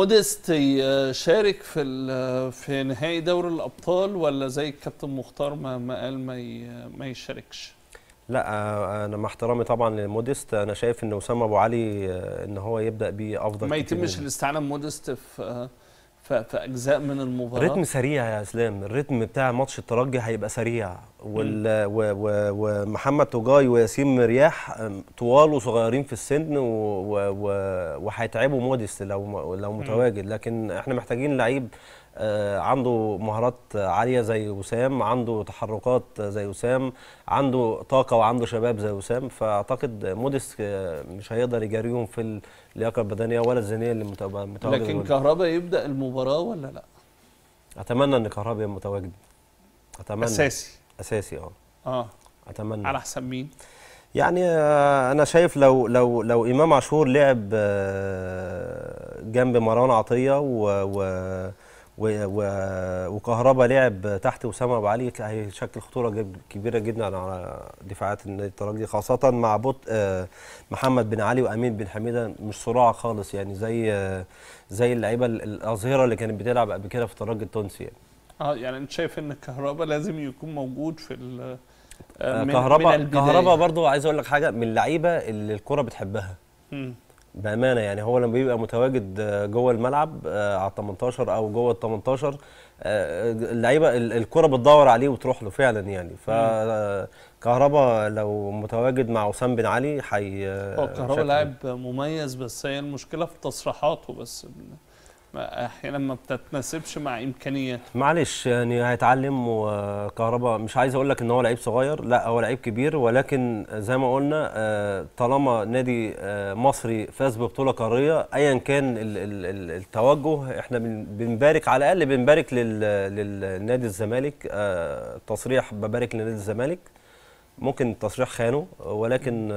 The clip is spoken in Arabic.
موديستي يشارك في في نهائي دوري الابطال ولا زي الكابتن مختار ما قال ما ما يشاركش؟ لا آه، انا مع احترامي طبعا لموديست انا شايف ان اسامه ابو علي آه، ان هو يبدا بيه افضل ما يتمش الاستعانه بموديست في في اجزاء من المباراه رتم سريع يا اسلام الرتم بتاع ماتش الترجي هيبقى سريع ومحمد توجاي وياسين مرياح طوال وصغيرين في السن وهيتعبوا موديس لو لو متواجد لكن احنا محتاجين لعيب آه، عنده مهارات عاليه زي وسام عنده تحركات زي وسام عنده طاقه وعنده شباب زي وسام فاعتقد موديس آه، مش هيقدر يجاريهم في اللياقه البدنيه ولا الذهنيه اللي متواجده لكن كهربا يبدا المباراه ولا لا اتمنى ان كهربا يبقى متواجد اتمنى اساسي اساسي اه اه اتمنى على حساب مين؟ يعني آه، انا شايف لو لو لو امام عاشور لعب آه، جنب مروان عطيه و, و وكهربا لعب تحت وسام ابو علي هيشكل خطوره كبيره جدا على دفاعات النادي الترجي خاصه مع بطء آه، محمد بن علي وامين بن حميده مش صراع خالص يعني زي زي اللعيبه الاظهره اللي كانت بتلعب قبل كده في الترجي التونسي يعني. اه يعني انت شايف ان الكهرباء لازم يكون موجود في ال آه، آه، كهرباء كهرباء برضو عايز اقول لك حاجه من اللعيبه اللي الكره بتحبها بامانه يعني هو لما بيبقى متواجد آه، جوه الملعب على ال 18 او جوه ال 18 اللعيبه الكره بتدور عليه وتروح له فعلا يعني فكهرباء لو متواجد مع وسام بن علي هي هو كهربا لاعب مميز بس هي المشكله في تصريحاته بس احيانا ما بتتناسبش مع امكانياته معلش يعني هيتعلم وكهربا مش عايز اقول لك ان هو لعيب صغير لا هو لعيب كبير ولكن زي ما قلنا آه، طالما نادي آه، مصري فاز ببطوله قاريه ايا كان التوجه احنا بنبارك على الاقل بنبارك للنادي الزمالك آه، تصريح ببارك لنادي الزمالك ممكن تصريح خانه ولكن